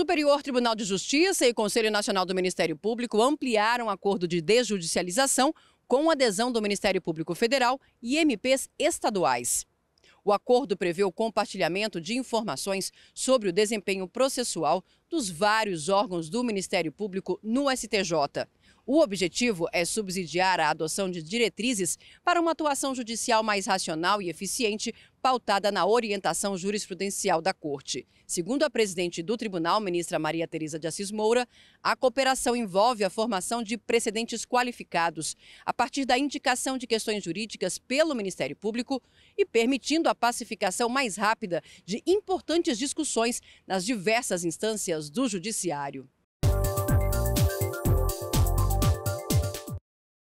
Superior Tribunal de Justiça e Conselho Nacional do Ministério Público ampliaram o acordo de desjudicialização com adesão do Ministério Público Federal e MPs estaduais. O acordo prevê o compartilhamento de informações sobre o desempenho processual dos vários órgãos do Ministério Público no STJ. O objetivo é subsidiar a adoção de diretrizes para uma atuação judicial mais racional e eficiente pautada na orientação jurisprudencial da Corte. Segundo a presidente do tribunal, ministra Maria Tereza de Assis Moura, a cooperação envolve a formação de precedentes qualificados a partir da indicação de questões jurídicas pelo Ministério Público e permitindo a pacificação mais rápida de importantes discussões nas diversas instâncias do Judiciário.